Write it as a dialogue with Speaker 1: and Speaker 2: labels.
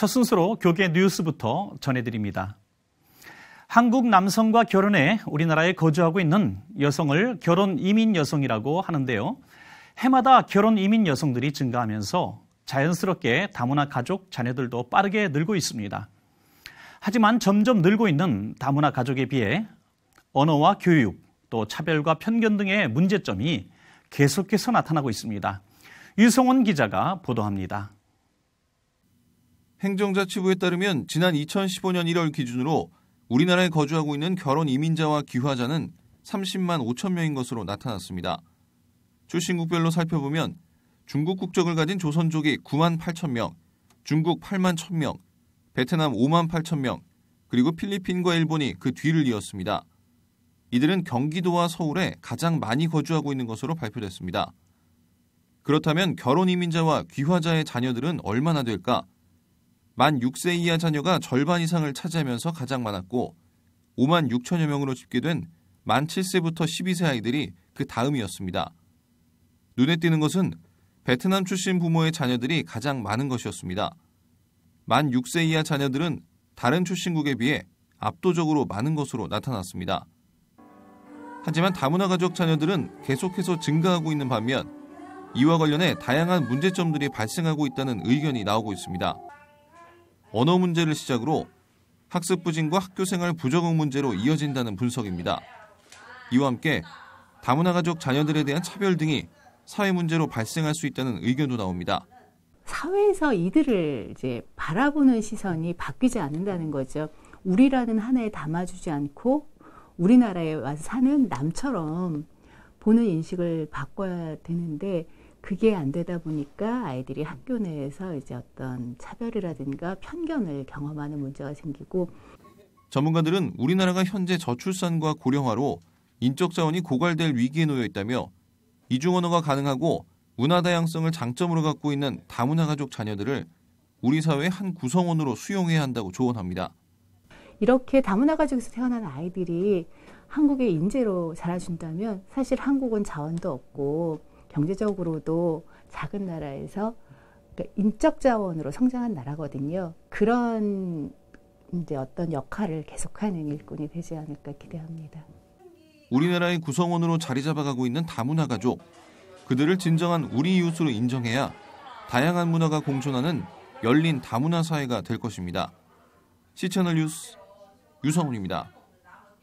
Speaker 1: 첫 순서로 교계 뉴스부터 전해드립니다. 한국 남성과 결혼해 우리나라에 거주하고 있는 여성을 결혼 이민 여성이라고 하는데요. 해마다 결혼 이민 여성들이 증가하면서 자연스럽게 다문화 가족 자녀들도 빠르게 늘고 있습니다. 하지만 점점 늘고 있는 다문화 가족에 비해 언어와 교육, 또 차별과 편견 등의 문제점이 계속해서 나타나고 있습니다. 유성원 기자가 보도합니다.
Speaker 2: 행정자치부에 따르면 지난 2015년 1월 기준으로 우리나라에 거주하고 있는 결혼 이민자와 귀화자는 30만 5천 명인 것으로 나타났습니다. 출신국별로 살펴보면 중국 국적을 가진 조선족이 9만 8천 명, 중국 8만 1천 명, 베트남 5만 8천 명, 그리고 필리핀과 일본이 그 뒤를 이었습니다. 이들은 경기도와 서울에 가장 많이 거주하고 있는 것으로 발표됐습니다. 그렇다면 결혼 이민자와 귀화자의 자녀들은 얼마나 될까? 만 6세 이하 자녀가 절반 이상을 차지하면서 가장 많았고 5만 6천여 명으로 집계된 만 7세부터 12세 아이들이 그 다음이었습니다. 눈에 띄는 것은 베트남 출신 부모의 자녀들이 가장 많은 것이었습니다. 만 6세 이하 자녀들은 다른 출신국에 비해 압도적으로 많은 것으로 나타났습니다. 하지만 다문화 가족 자녀들은 계속해서 증가하고 있는 반면 이와 관련해 다양한 문제점들이 발생하고 있다는 의견이 나오고 있습니다. 언어 문제를 시작으로 학습 부진과 학교생활 부적응 문제로 이어진다는 분석입니다. 이와 함께 다문화 가족 자녀들에 대한 차별 등이 사회 문제로 발생할 수 있다는 의견도 나옵니다.
Speaker 3: 사회에서 이들을 이제 바라보는 시선이 바뀌지 않는다는 거죠. 우리라는 하나에 담아주지 않고 우리나라에 와서 사는 남처럼 보는 인식을 바꿔야 되는데 그게 안 되다 보니까 아이들이 학교 내에서 이제 어떤 차별이라든가 편견을 경험하는 문제가 생기고
Speaker 2: 전문가들은 우리나라가 현재 저출산과 고령화로 인적 자원이 고갈될 위기에 놓여 있다며 이중 언어가 가능하고 문화 다양성을 장점으로 갖고 있는 다문화 가족 자녀들을 우리 사회의 한 구성원으로 수용해야 한다고 조언합니다.
Speaker 3: 이렇게 다문화 가족에서 태어난 아이들이 한국의 인재로 자라준다면 사실 한국은 자원도 없고 경제적으로도 작은 나라에서 그러니까 인적 자원으로 성장한 나라거든요. 그런 이제 어떤 역할을 계속하는 일꾼이 되지 않을까 기대합니다.
Speaker 2: 우리나라의 구성원으로 자리 잡아가고 있는 다문화 가족. 그들을 진정한 우리 이웃으로 인정해야 다양한 문화가 공존하는 열린 다문화 사회가 될 것입니다. 시채널 뉴스 유성훈입니다.